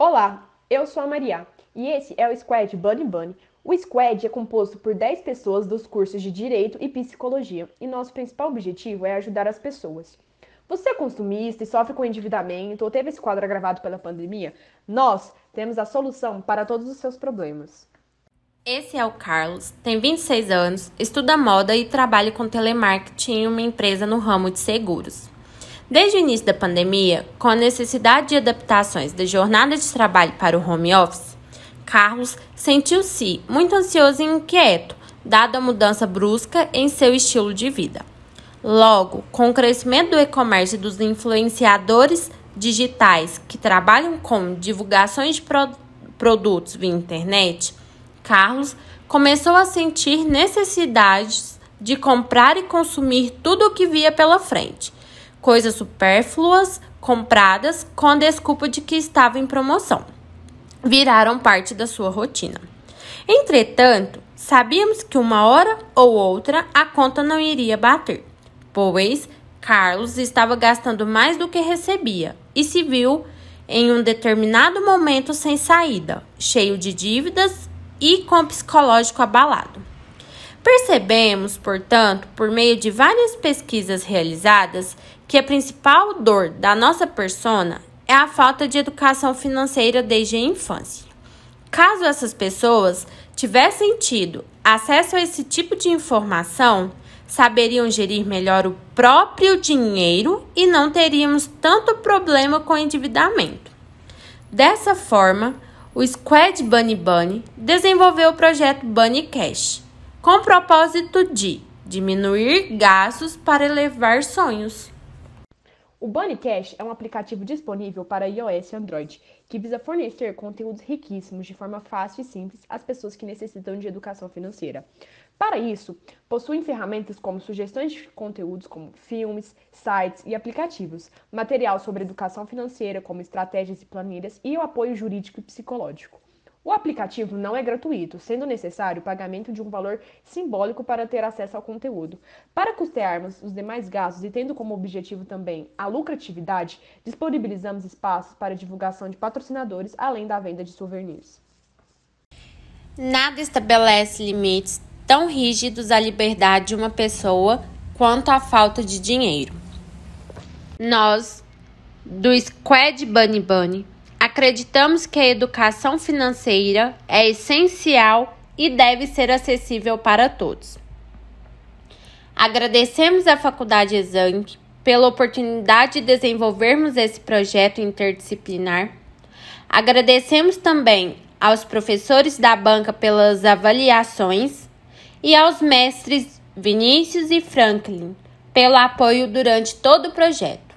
Olá, eu sou a Maria e esse é o Squad Bunny Bunny. O Squad é composto por 10 pessoas dos cursos de Direito e Psicologia e nosso principal objetivo é ajudar as pessoas. Você é consumista e sofre com endividamento ou teve esse quadro agravado pela pandemia? Nós temos a solução para todos os seus problemas. Esse é o Carlos, tem 26 anos, estuda moda e trabalha com telemarketing em uma empresa no ramo de seguros. Desde o início da pandemia, com a necessidade de adaptações da jornada de trabalho para o home office, Carlos sentiu-se muito ansioso e inquieto, dada a mudança brusca em seu estilo de vida. Logo, com o crescimento do e-commerce e dos influenciadores digitais que trabalham com divulgações de pro produtos via internet, Carlos começou a sentir necessidades de comprar e consumir tudo o que via pela frente coisas supérfluas compradas com desculpa de que estava em promoção. Viraram parte da sua rotina. Entretanto, sabíamos que uma hora ou outra a conta não iria bater, pois Carlos estava gastando mais do que recebia e se viu em um determinado momento sem saída, cheio de dívidas e com psicológico abalado. Percebemos, portanto, por meio de várias pesquisas realizadas, que a principal dor da nossa persona é a falta de educação financeira desde a infância. Caso essas pessoas tivessem tido acesso a esse tipo de informação, saberiam gerir melhor o próprio dinheiro e não teríamos tanto problema com endividamento. Dessa forma, o Squad Bunny Bunny desenvolveu o projeto Bunny Cash com propósito de diminuir gastos para elevar sonhos. O Cash é um aplicativo disponível para iOS e Android que visa fornecer conteúdos riquíssimos de forma fácil e simples às pessoas que necessitam de educação financeira. Para isso, possuem ferramentas como sugestões de conteúdos como filmes, sites e aplicativos, material sobre educação financeira como estratégias e planilhas e o apoio jurídico e psicológico. O aplicativo não é gratuito, sendo necessário o pagamento de um valor simbólico para ter acesso ao conteúdo. Para custearmos os demais gastos e tendo como objetivo também a lucratividade, disponibilizamos espaços para divulgação de patrocinadores, além da venda de souvenirs. Nada estabelece limites tão rígidos à liberdade de uma pessoa quanto a falta de dinheiro. Nós, do Squad Bunny Bunny, acreditamos que a educação financeira é essencial e deve ser acessível para todos. Agradecemos à Faculdade Exang pela oportunidade de desenvolvermos esse projeto interdisciplinar. Agradecemos também aos professores da banca pelas avaliações e aos mestres Vinícius e Franklin pelo apoio durante todo o projeto.